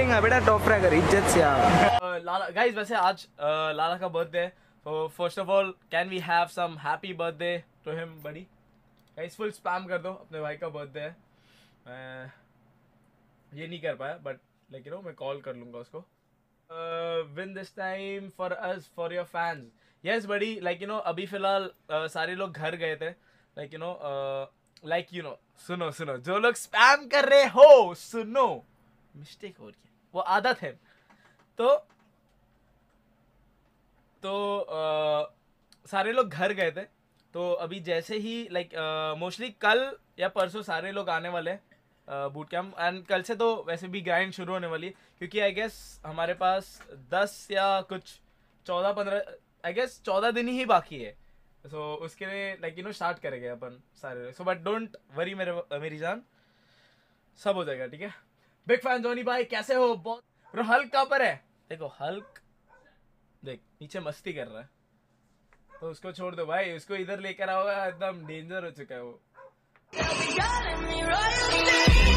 करेगा बेटा टॉप रैगर इज्जत से आ uh, लाला गाइस वैसे आज uh, लाला का बर्थडे है first of all can we have some happy birthday to him बड़ी गाइस फुल स्पैम कर दो अपने भाई का बर्थडे है ये नहीं कर पाया बट लाइक यू नो मैं कॉल कर लूंगा उसको win this time for us for your fans yes बड़ी लाइक यू नो अभी फिलहाल uh, सारे लोग घर गए थे like you know like you know सुनो सुनो जो लोग स्पैम कर रहे हो सुनो मिस्टेक हो रही वो आदत है तो तो आ, सारे लोग घर गए थे तो अभी जैसे ही लाइक मोस्टली कल या परसों सारे लोग आने वाले हैं बूट कैम्प एंड कल से तो वैसे भी ग्राइंड शुरू होने वाली है क्योंकि आई गेस हमारे पास दस या कुछ चौदह पंद्रह आई गेस चौदह दिन ही बाकी है सो so, उसके लिए लाइक यू नो स्टार्ट करेंगे अपन सारे सो बट डोंट वरी मेरे मेरी जान सब हो जाएगा ठीक है बिग फैन धोनी भाई कैसे हो बहुत ब्रो हल्क कहाँ पर है देखो हल्क देख नीचे मस्ती कर रहा है तो उसको छोड़ दो भाई उसको इधर लेकर आओ एकदम डेंजर हो चुका है वो